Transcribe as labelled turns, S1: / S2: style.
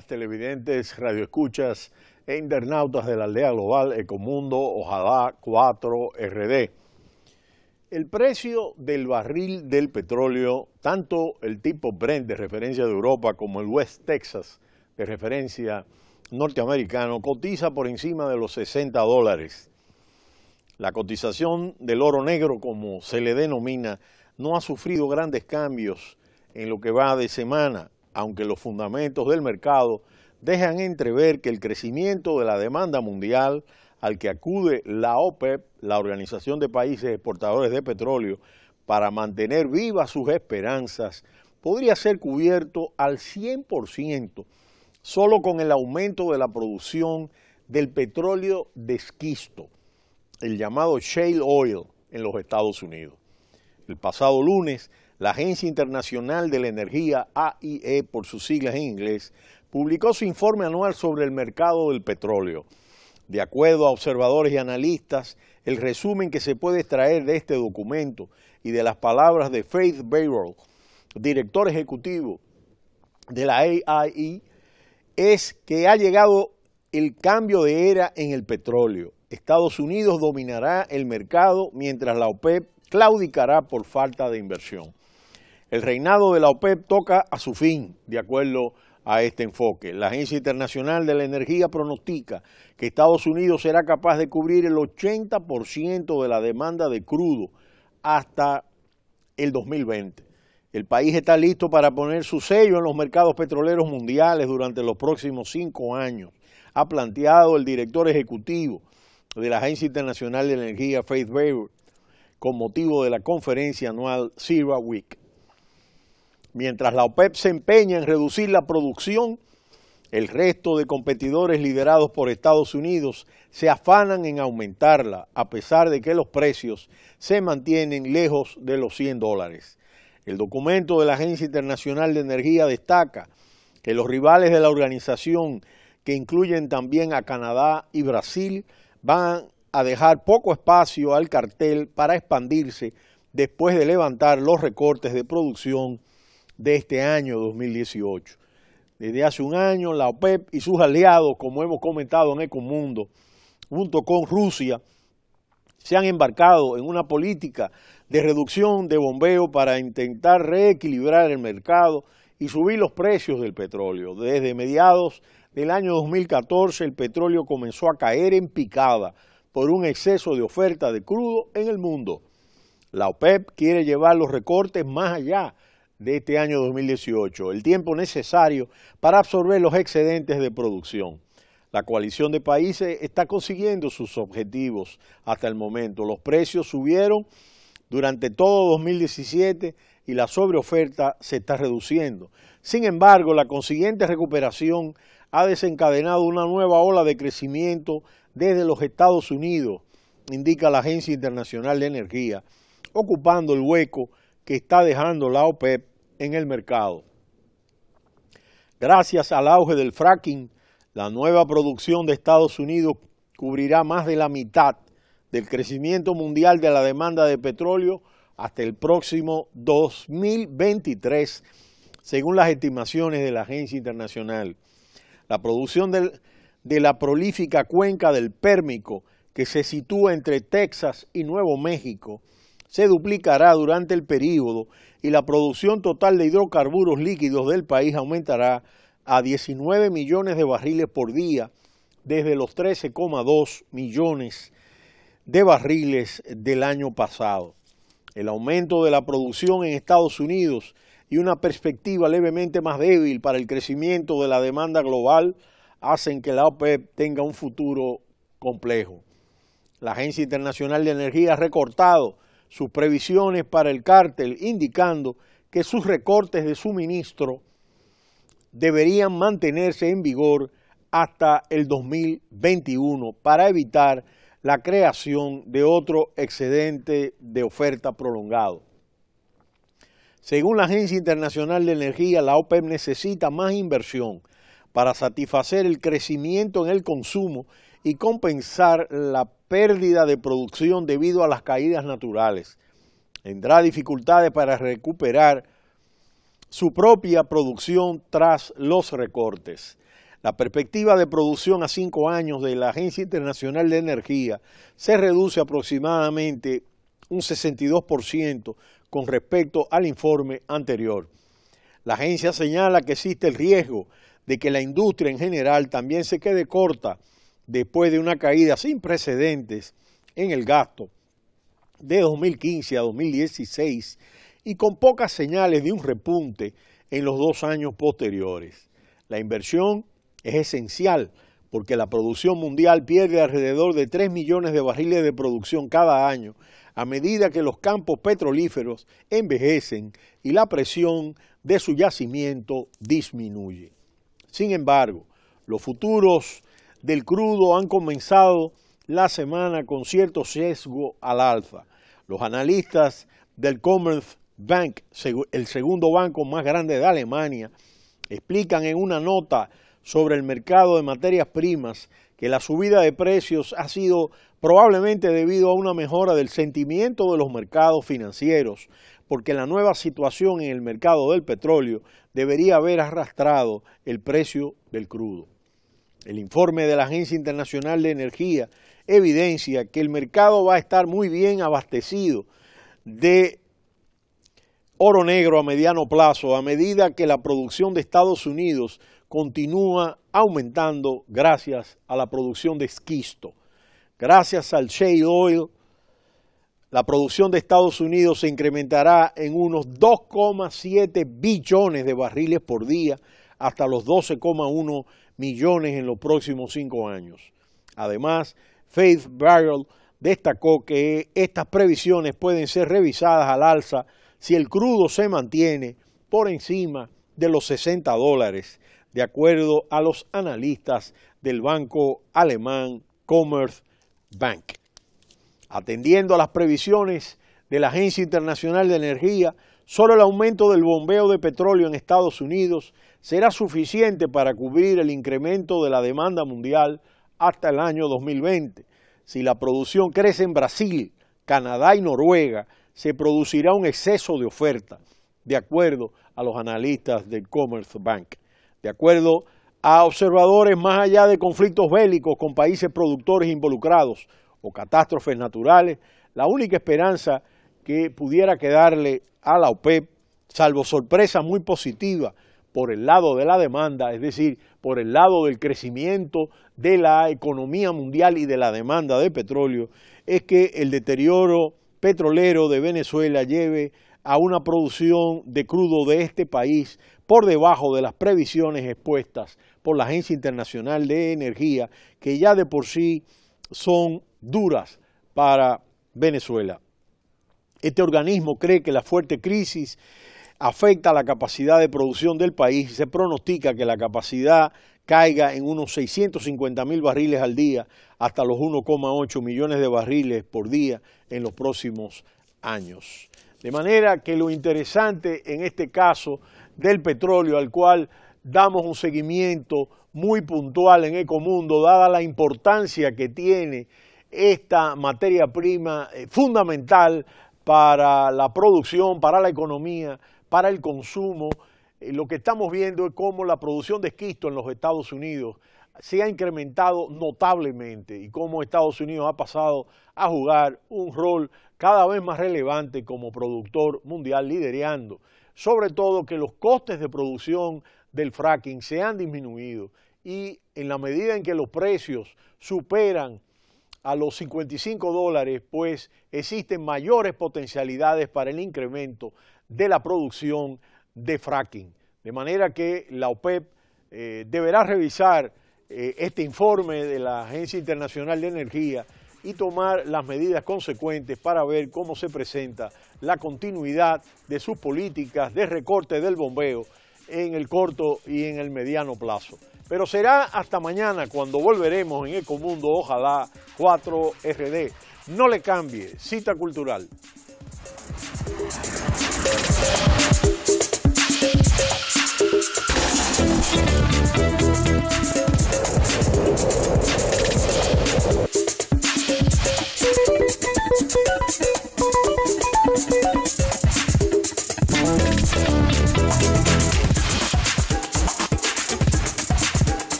S1: televidentes, radioescuchas e internautas de la aldea global Ecomundo, Ojalá 4 RD. El precio del barril del petróleo, tanto el tipo Brent de referencia de Europa como el West Texas de referencia norteamericano, cotiza por encima de los 60 dólares. La cotización del oro negro, como se le denomina, no ha sufrido grandes cambios en lo que va de semana aunque los fundamentos del mercado dejan entrever que el crecimiento de la demanda mundial al que acude la OPEP, la Organización de Países Exportadores de Petróleo, para mantener vivas sus esperanzas, podría ser cubierto al 100% solo con el aumento de la producción del petróleo desquisto, el llamado shale oil en los Estados Unidos. El pasado lunes, la Agencia Internacional de la Energía, AIE por sus siglas en inglés, publicó su informe anual sobre el mercado del petróleo. De acuerdo a observadores y analistas, el resumen que se puede extraer de este documento y de las palabras de Faith Barrow, director ejecutivo de la AIE, es que ha llegado el cambio de era en el petróleo. Estados Unidos dominará el mercado mientras la OPEP claudicará por falta de inversión. El reinado de la OPEP toca a su fin, de acuerdo a este enfoque. La Agencia Internacional de la Energía pronostica que Estados Unidos será capaz de cubrir el 80% de la demanda de crudo hasta el 2020. El país está listo para poner su sello en los mercados petroleros mundiales durante los próximos cinco años, ha planteado el director ejecutivo de la Agencia Internacional de la Energía, Faith Weber, con motivo de la conferencia anual Zero Week. Mientras la OPEP se empeña en reducir la producción, el resto de competidores liderados por Estados Unidos se afanan en aumentarla, a pesar de que los precios se mantienen lejos de los 100 dólares. El documento de la Agencia Internacional de Energía destaca que los rivales de la organización, que incluyen también a Canadá y Brasil, van a dejar poco espacio al cartel para expandirse después de levantar los recortes de producción de este año 2018. Desde hace un año, la OPEP y sus aliados, como hemos comentado en Ecomundo, junto con Rusia, se han embarcado en una política de reducción de bombeo para intentar reequilibrar el mercado y subir los precios del petróleo. Desde mediados del año 2014 el petróleo comenzó a caer en picada por un exceso de oferta de crudo en el mundo. La OPEP quiere llevar los recortes más allá de este año 2018, el tiempo necesario para absorber los excedentes de producción. La coalición de países está consiguiendo sus objetivos hasta el momento. Los precios subieron durante todo 2017 y la sobreoferta se está reduciendo. Sin embargo, la consiguiente recuperación ha desencadenado una nueva ola de crecimiento desde los Estados Unidos, indica la Agencia Internacional de Energía, ocupando el hueco que está dejando la OPEP en el mercado. Gracias al auge del fracking, la nueva producción de Estados Unidos cubrirá más de la mitad del crecimiento mundial de la demanda de petróleo hasta el próximo 2023, según las estimaciones de la Agencia Internacional. La producción de la prolífica cuenca del Pérmico, que se sitúa entre Texas y Nuevo México, se duplicará durante el período y la producción total de hidrocarburos líquidos del país aumentará a 19 millones de barriles por día desde los 13,2 millones de barriles del año pasado. El aumento de la producción en Estados Unidos y una perspectiva levemente más débil para el crecimiento de la demanda global hacen que la OPEP tenga un futuro complejo. La Agencia Internacional de Energía ha recortado sus previsiones para el cártel, indicando que sus recortes de suministro deberían mantenerse en vigor hasta el 2021 para evitar la creación de otro excedente de oferta prolongado. Según la Agencia Internacional de Energía, la OPEP e necesita más inversión para satisfacer el crecimiento en el consumo y compensar la pérdida de producción debido a las caídas naturales. Tendrá dificultades para recuperar su propia producción tras los recortes. La perspectiva de producción a cinco años de la Agencia Internacional de Energía se reduce aproximadamente un 62% con respecto al informe anterior. La agencia señala que existe el riesgo de que la industria en general también se quede corta después de una caída sin precedentes en el gasto de 2015 a 2016 y con pocas señales de un repunte en los dos años posteriores. La inversión es esencial porque la producción mundial pierde alrededor de 3 millones de barriles de producción cada año a medida que los campos petrolíferos envejecen y la presión de su yacimiento disminuye. Sin embargo, los futuros del crudo han comenzado la semana con cierto sesgo al alza. Los analistas del Commerzbank, el segundo banco más grande de Alemania, explican en una nota sobre el mercado de materias primas que la subida de precios ha sido probablemente debido a una mejora del sentimiento de los mercados financieros, porque la nueva situación en el mercado del petróleo debería haber arrastrado el precio del crudo. El informe de la Agencia Internacional de Energía evidencia que el mercado va a estar muy bien abastecido de oro negro a mediano plazo a medida que la producción de Estados Unidos continúa aumentando gracias a la producción de esquisto. Gracias al shale oil, la producción de Estados Unidos se incrementará en unos 2,7 billones de barriles por día hasta los 12,1 millones en los próximos cinco años. Además, Faith Barrel destacó que estas previsiones pueden ser revisadas al alza si el crudo se mantiene por encima de los 60 dólares, de acuerdo a los analistas del banco alemán Commerzbank. Atendiendo a las previsiones de la Agencia Internacional de Energía, Solo el aumento del bombeo de petróleo en Estados Unidos será suficiente para cubrir el incremento de la demanda mundial hasta el año 2020. Si la producción crece en Brasil, Canadá y Noruega, se producirá un exceso de oferta, de acuerdo a los analistas del Commerce Bank. De acuerdo a observadores más allá de conflictos bélicos con países productores involucrados o catástrofes naturales, la única esperanza que pudiera quedarle a la OPEP, e salvo sorpresa muy positiva por el lado de la demanda, es decir, por el lado del crecimiento de la economía mundial y de la demanda de petróleo, es que el deterioro petrolero de Venezuela lleve a una producción de crudo de este país por debajo de las previsiones expuestas por la Agencia Internacional de Energía, que ya de por sí son duras para Venezuela. Este organismo cree que la fuerte crisis afecta la capacidad de producción del país y se pronostica que la capacidad caiga en unos 650 mil barriles al día hasta los 1,8 millones de barriles por día en los próximos años. De manera que lo interesante en este caso del petróleo al cual damos un seguimiento muy puntual en Ecomundo, dada la importancia que tiene esta materia prima eh, fundamental para la producción, para la economía, para el consumo. Eh, lo que estamos viendo es cómo la producción de esquisto en los Estados Unidos se ha incrementado notablemente y cómo Estados Unidos ha pasado a jugar un rol cada vez más relevante como productor mundial, liderando, sobre todo que los costes de producción del fracking se han disminuido y en la medida en que los precios superan a los 55 dólares, pues existen mayores potencialidades para el incremento de la producción de fracking. De manera que la OPEP eh, deberá revisar eh, este informe de la Agencia Internacional de Energía y tomar las medidas consecuentes para ver cómo se presenta la continuidad de sus políticas de recorte del bombeo en el corto y en el mediano plazo. Pero será hasta mañana cuando volveremos en Ecomundo, ojalá 4RD. No le cambie, cita cultural.